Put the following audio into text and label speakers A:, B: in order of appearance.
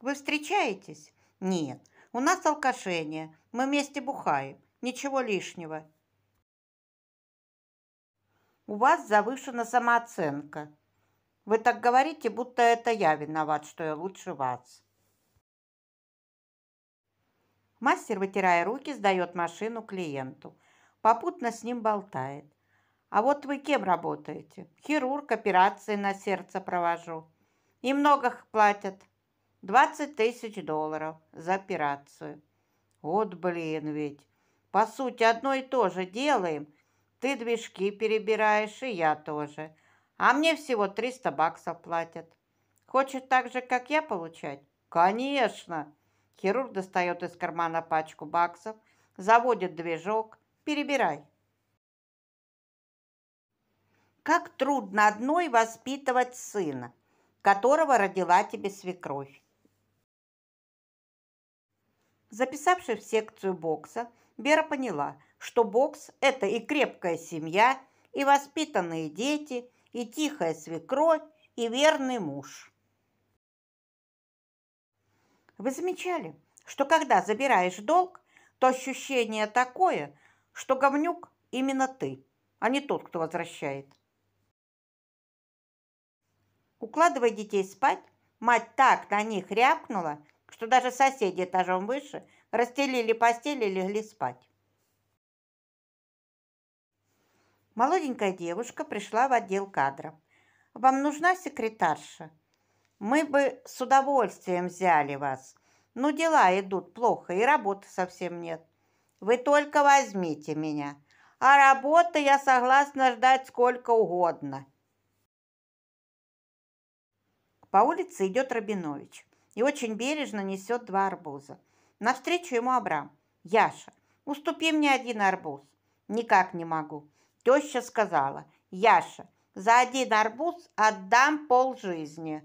A: Вы встречаетесь? Нет. У нас алкашение. Мы вместе бухаем. Ничего лишнего. У вас завышена самооценка. Вы так говорите, будто это я виноват, что я лучше вас. Мастер, вытирая руки, сдает машину клиенту. Попутно с ним болтает. А вот вы кем работаете? Хирург, операции на сердце провожу. И много платят. 20 тысяч долларов за операцию. Вот блин ведь. По сути, одно и то же делаем. Ты движки перебираешь, и я тоже. А мне всего 300 баксов платят. Хочет так же, как я получать? Конечно. Хирург достает из кармана пачку баксов, заводит движок. Перебирай. Как трудно одной воспитывать сына, которого родила тебе свекровь. Записавшись в секцию бокса, Бера поняла, что бокс – это и крепкая семья, и воспитанные дети, и тихая свекровь, и верный муж. Вы замечали, что когда забираешь долг, то ощущение такое, что говнюк именно ты, а не тот, кто возвращает. Укладывая детей спать, мать так на них рявкнула, что даже соседи этажом выше расстелили постели и легли спать. Молоденькая девушка пришла в отдел кадров. «Вам нужна секретарша? Мы бы с удовольствием взяли вас. Но ну, дела идут плохо, и работы совсем нет. Вы только возьмите меня. А работы я согласна ждать сколько угодно». По улице идет Рабинович и очень бережно несет два арбуза. Навстречу ему Абрам. «Яша, уступи мне один арбуз». «Никак не могу». Теща сказала. «Яша, за один арбуз отдам полжизни».